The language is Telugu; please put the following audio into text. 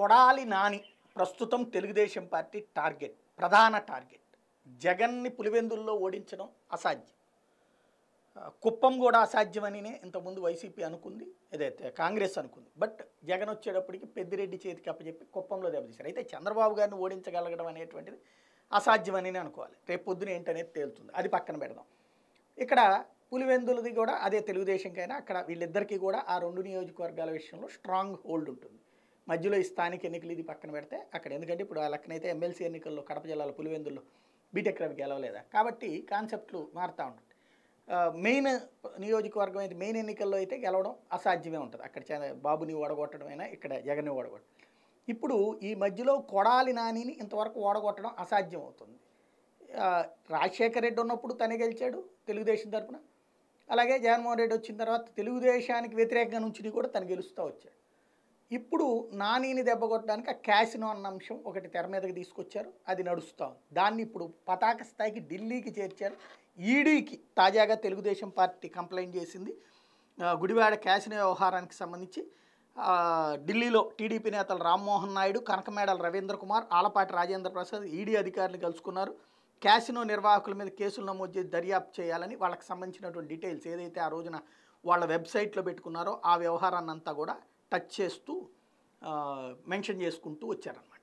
కొడాలి నాని ప్రస్తుతం తెలుగుదేశం పార్టీ టార్గెట్ ప్రధాన టార్గెట్ జగన్ని పులివెందుల్లో ఓడించడం అసాధ్యం కుప్పం కూడా అసాధ్యమనినే ఇంతకుముందు వైసీపీ అనుకుంది ఏదైతే కాంగ్రెస్ అనుకుంది బట్ జగన్ వచ్చేటప్పటికి పెద్దిరెడ్డి చేతికి అప్పచెప్పి కుప్పంలో దెబ్బతీశారు అయితే చంద్రబాబు గారిని ఓడించగలగడం అనేటువంటిది అసాధ్యమనినే అనుకోవాలి రేపు పొద్దున ఏంటనేది తేలుతుంది అది పక్కన పెడదాం ఇక్కడ పులివెందులది కూడా అదే తెలుగుదేశంకైనా అక్కడ వీళ్ళిద్దరికీ కూడా ఆ రెండు నియోజకవర్గాల విషయంలో స్ట్రాంగ్ హోల్డ్ ఉంటుంది మధ్యలో ఈ స్థానిక ఎన్నికలు ఇది పక్కన పెడితే అక్కడ ఎందుకంటే ఇప్పుడు ఆ లెక్కనైతే ఎమ్మెల్సీ ఎన్నికల్లో కడప జిల్లాలో పులివెందుల్లో బీటెక్ రవి గెలవలేదా కాబట్టి కాన్సెప్ట్లు మారుతూ ఉంటాయి మెయిన్ నియోజకవర్గం అయితే మెయిన్ ఎన్నికల్లో అయితే గెలవడం అసాధ్యమే ఉంటుంది అక్కడ బాబుని ఓడగొట్టడమైనా ఇక్కడ జగన్ని ఓడగొట్టడం ఇప్పుడు ఈ మధ్యలో కొడాలి నానిని ఇంతవరకు ఓడగొట్టడం అసాధ్యం అవుతుంది రాజశేఖర రెడ్డి ఉన్నప్పుడు తనే గెలిచాడు తెలుగుదేశం తరఫున అలాగే జగన్మోహన్ రెడ్డి వచ్చిన తర్వాత తెలుగుదేశానికి వ్యతిరేకంగా నుంచి కూడా తను గెలుస్తూ వచ్చాడు ఇప్పుడు నానీని దెబ్బ కొట్టడానికి ఆ క్యాసినో అన్న అంశం ఒకటి తెర మీదకి తీసుకొచ్చారు అది నడుస్తాం దాన్ని ఇప్పుడు పతాక స్థాయికి ఢిల్లీకి చేర్చారు ఈడీకి తాజాగా తెలుగుదేశం పార్టీ కంప్లైంట్ చేసింది గుడివాడ క్యాసినో వ్యవహారానికి సంబంధించి ఢిల్లీలో టీడీపీ నేతలు రామ్మోహన్ నాయుడు కనకమేడల రవీంద్ర కుమార్ ఆలపాటి రాజేంద్ర ప్రసాద్ ఈడీ అధికారులు కలుసుకున్నారు క్యాసినో నిర్వాహకుల మీద కేసులు నమోదు చేసి దర్యాప్తు చేయాలని వాళ్ళకి సంబంధించినటువంటి డీటెయిల్స్ ఏదైతే ఆ రోజున వాళ్ళ వెబ్సైట్లో పెట్టుకున్నారో ఆ వ్యవహారాన్ని అంతా కూడా టచ్ చేస్తూ మెన్షన్ చేసుకుంటూ వచ్చారనమాట